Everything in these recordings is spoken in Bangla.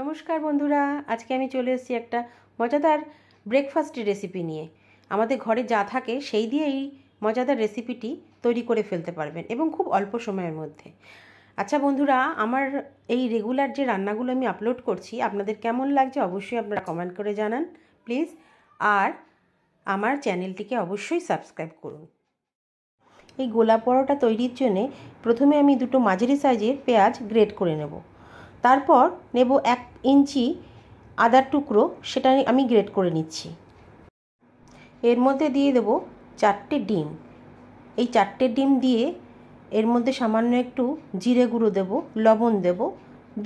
নমস্কার বন্ধুরা আজকে আমি চলে এসেছি একটা মজাদার ব্রেকফাস্ট রেসিপি নিয়ে আমাদের ঘরে যা থাকে সেই দিয়ে এই মজাদার রেসিপিটি তৈরি করে ফেলতে পারবেন এবং খুব অল্প সময়ের মধ্যে আচ্ছা বন্ধুরা আমার এই রেগুলার যে রান্নাগুলো আমি আপলোড করছি আপনাদের কেমন লাগছে অবশ্যই আপনারা কমেন্ট করে জানান প্লিজ আর আমার চ্যানেলটিকে অবশ্যই সাবস্ক্রাইব করুন এই গোলাপ পরোটা তৈরির জন্যে প্রথমে আমি দুটো মাঝারি সাইজের পেঁয়াজ গ্রেট করে নেবো তারপর নেব এক ইঞ্চি আদার টুকরো সেটা আমি গ্রেট করে নিচ্ছি এর মধ্যে দিয়ে দেব চারটে ডিম এই চারটে ডিম দিয়ে এর মধ্যে সামান্য একটু জিরে গুঁড়ো দেব লবণ দেব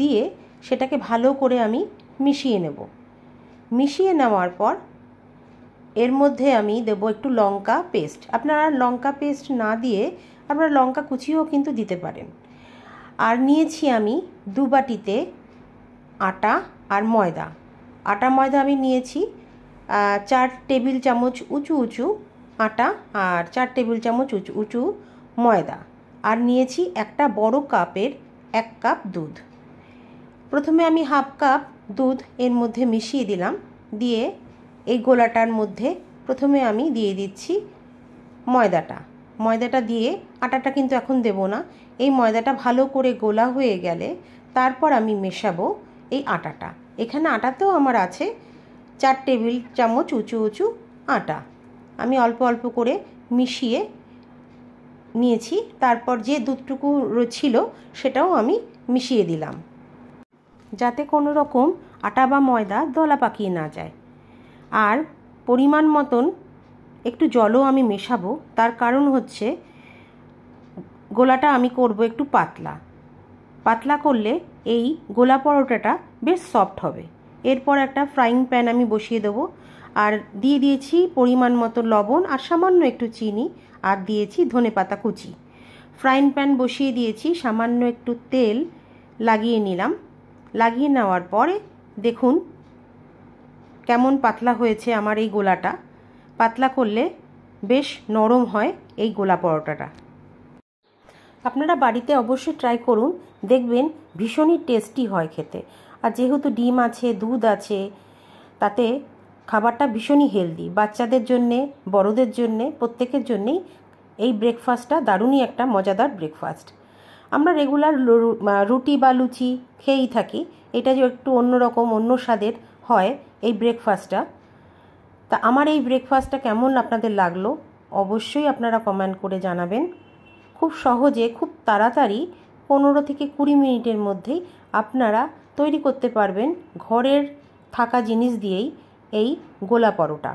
দিয়ে সেটাকে ভালো করে আমি মিশিয়ে নেব মিশিয়ে নেওয়ার পর এর মধ্যে আমি দেব একটু লঙ্কা পেস্ট আপনারা লঙ্কা পেস্ট না দিয়ে আপনারা লঙ্কা কুচিও কিন্তু দিতে পারেন আর নিয়েছি আমি দু বাটিতে আটা আর ময়দা আটা ময়দা আমি নিয়েছি চার টেবিল চামচ উঁচু উঁচু আটা আর চার টেবিল চামচ উঁচু উঁচু ময়দা আর নিয়েছি একটা বড় কাপের এক কাপ দুধ প্রথমে আমি হাফ কাপ দুধ এর মধ্যে মিশিয়ে দিলাম দিয়ে এই গোলাটার মধ্যে প্রথমে আমি দিয়ে দিচ্ছি ময়দাটা ময়দাটা দিয়ে আটাটা কিন্তু এখন দেব না এই ময়দাটা ভালো করে গোলা হয়ে গেলে তারপর আমি মেশাবো এই আটাটা এখানে আটাতেও আমার আছে চার টেবিল চামচ উঁচু উঁচু আটা আমি অল্প অল্প করে মিশিয়ে নিয়েছি তারপর যে দুধটুকু ছিল সেটাও আমি মিশিয়ে দিলাম যাতে কোনো রকম আটা বা ময়দা দলা পাকিয়ে না যায় আর পরিমাণ মতন একটু জলও আমি মেশাবো তার কারণ হচ্ছে গোলাটা আমি করব একটু পাতলা পাতলা করলে এই গোলা পরোটাটা বেশ সফট হবে এরপর একটা ফ্রাইং প্যান আমি বসিয়ে দেবো আর দিয়ে দিয়েছি পরিমাণ মতো লবণ আর সামান্য একটু চিনি আর দিয়েছি ধনে পাতা কুচি ফ্রাইং প্যান বসিয়ে দিয়েছি সামান্য একটু তেল লাগিয়ে নিলাম লাগিয়ে নেওয়ার পরে দেখুন কেমন পাতলা হয়েছে আমার এই গোলাটা পাতলা করলে বেশ নরম হয় এই গোলা পরোটাটা আপনারা বাড়িতে অবশ্যই ট্রাই করুন দেখবেন ভীষণই টেস্টি হয় খেতে আর যেহেতু ডিম আছে দুধ আছে তাতে খাবারটা ভীষণই হেলদি বাচ্চাদের জন্যে বড়দের জন্যে প্রত্যেকের জন্যেই এই ব্রেকফাস্টটা দারুণই একটা মজাদার ব্রেকফাস্ট আমরা রেগুলার রুটি বা লুচি খেয়েই থাকি এটা যে একটু অন্যরকম অন্য স্বাদের হয় এই ব্রেকফাস্টটা তা আমার এই ব্রেকফাস্টটা কেমন আপনাদের লাগলো অবশ্যই আপনারা কমেন্ট করে জানাবেন খুব সহজে খুব তাড়াতাড়ি পনেরো থেকে কুড়ি মিনিটের মধ্যেই আপনারা তৈরি করতে পারবেন ঘরের থাকা জিনিস দিয়েই এই গোলা পরোটা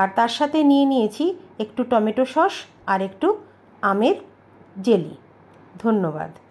আর তার সাথে নিয়ে নিয়েছি একটু টমেটো সস আর একটু আমের জেলি ধন্যবাদ